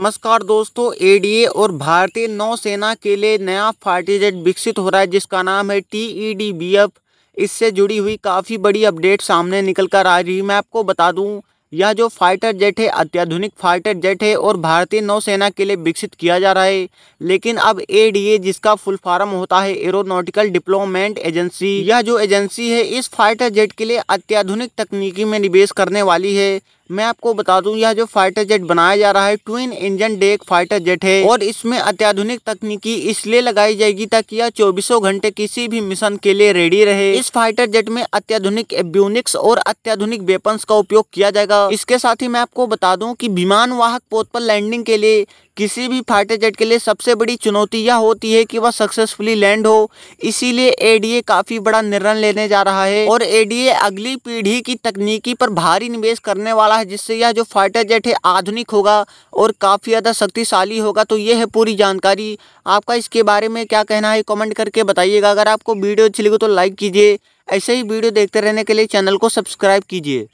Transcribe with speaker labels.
Speaker 1: नमस्कार दोस्तों एडीए और भारतीय नौसेना के लिए नया फाइटर जेट विकसित हो रहा है जिसका नाम है T E D B F इससे जुड़ी हुई काफ़ी बड़ी अपडेट सामने निकल कर आ रही है मैं आपको बता दूं यह जो फाइटर जेट है अत्याधुनिक फाइटर जेट है और भारतीय नौसेना के लिए विकसित किया जा रहा है लेकिन अब एडीए जिसका फुल फॉर्म होता है एरोनॉटिकल डिप्लोमेंट एजेंसी यह जो एजेंसी है इस फाइटर जेट के लिए अत्याधुनिक तकनीकी में निवेश करने वाली है मैं आपको बता दूं यह जो फाइटर जेट बनाया जा रहा है twin engine deck fighter jet है और इसमें अत्याधुनिक तकनीकी इसलिए लगाई जाएगी ताकि यह चौबीसों घंटे किसी भी मिशन के लिए रेडी रहे इस फाइटर जेट में अत्याधुनिक एब्यूनिक्स और अत्याधुनिक वेपन्स का उपयोग किया जाएगा इसके साथ ही मैं आपको बता दूँ की विमान वाहक पोत पर लैंडिंग के लिए किसी भी फाइटर जेट के लिए सबसे बड़ी चुनौती यह होती है कि वह सक्सेसफुली लैंड हो इसीलिए एडीए काफ़ी बड़ा निर्णय लेने जा रहा है और एडीए अगली पीढ़ी की तकनीकी पर भारी निवेश करने वाला है जिससे यह जो फाइटर जेट है आधुनिक होगा और काफ़ी ज़्यादा शक्तिशाली होगा तो ये है पूरी जानकारी आपका इसके बारे में क्या कहना है कमेंट करके बताइएगा अगर आपको वीडियो अच्छी लगी तो लाइक कीजिए ऐसे ही वीडियो देखते रहने के लिए चैनल को सब्सक्राइब कीजिए